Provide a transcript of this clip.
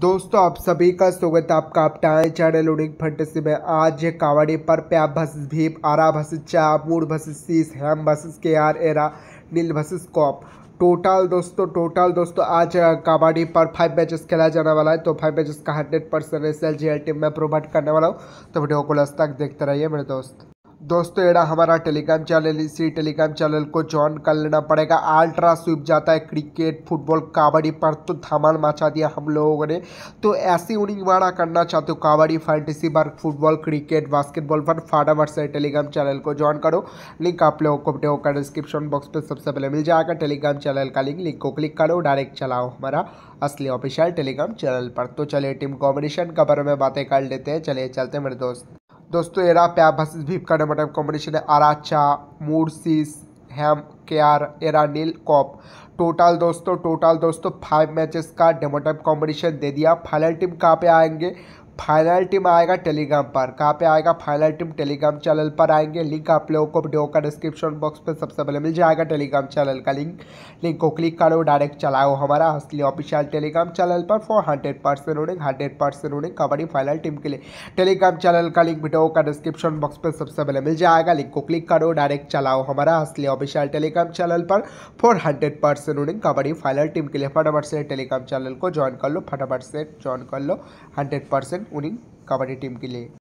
दोस्तों आप सभी का स्वागत है आपका आप टाइम चैनल लोडिंग फंटेसी में आज है कावड़ी पर प्याप भस भीप आरा भसिस चाप मूड भसिस सीस हेम भसिस के आर एरा नील भसस कॉप टोटल दोस्तों टोटल दोस्तों आज कबड्डी पर फाइव मैचेस खेला जाने वाला है तो फाइव मैचेस का hundred percent S L G L team में प्रोवाइड करने वाला हूँ तो वीडियो को लस्त तक देखते रहिए मेरे दोस्त दोस्तों एड़ा हमारा टेलीग्राम चैनल इसी टेलीग्राम चैनल को ज्वाइन कर लेना पड़ेगा अल्ट्रा स्विप जाता है क्रिकेट फुटबॉल कबड्डी पर तो धमाल मचा दिया हम लोगों ने तो ऐसी उन्हीं वाड़ा करना चाहते हो कबड्डी फैंटेसी पर फुटबॉल क्रिकेट बास्केटबॉल पर फाटाफट से टेलीग्राम चैनल को ज्वाइन करो लिंक आप लोगों को होकर डिस्क्रिप्शन बॉक्स पर सबसे पहले मिल जाएगा टेलीग्राम चैनल का लिंक लिंक को क्लिक करो डायरेक्ट चलाओ हमारा असली ऑफिशियल टेलीग्राम चैनल पर तो चलिए टीम कॉम्बिनेशन के बारे में बातें कर लेते हैं चलिए चलते हैं मेरे दोस्त दोस्तों एरा पे आप भाषित भी का नंबर कॉम्बिनेशन है आराचा मूर्सिस हैम केयर एरा नील कॉप टोटल दोस्तों टोटल दोस्तों फाइव मैचेस का डेमो टाइप कॉम्बिनेशन दे दिया फाइनल टीम कहाँ पे आएंगे फाइनल टीम आएगा टेलीग्राम पर कहाँ पे आएगा फाइनल टीम टेलीग्राम चैनल पर आएंगे लिंक आप लोगों को वीडियो का डिस्क्रिप्शन बॉक्स पे सबसे पहले मिल जाएगा टेलीग्राम चैनल का लिंक लिंक को क्लिक करो डायरेक्ट चलाओ हमारा असली ऑफिशियल टेलीग्राम चैनल पर for hundred percent winning hundred percent winning kabaddi final team के लिए टेलीग्राम चैनल का लिंक वीडियो का डिस्क्रिप्शन बॉक्स पर सबसे पहले मिल जाएगा लिंक को क्लिक करो डायरेक्ट चलाओ हमारा असली ऑफिशियल टेलीग्राम चैनल पर for hundred percent winning kabaddi final team के लिए फटाफट से टेलीग्राम चैनल को ज्वाइन कर लो फटाफट से ज्वाइन कर लो hundred percent winning kabaddi team के लिए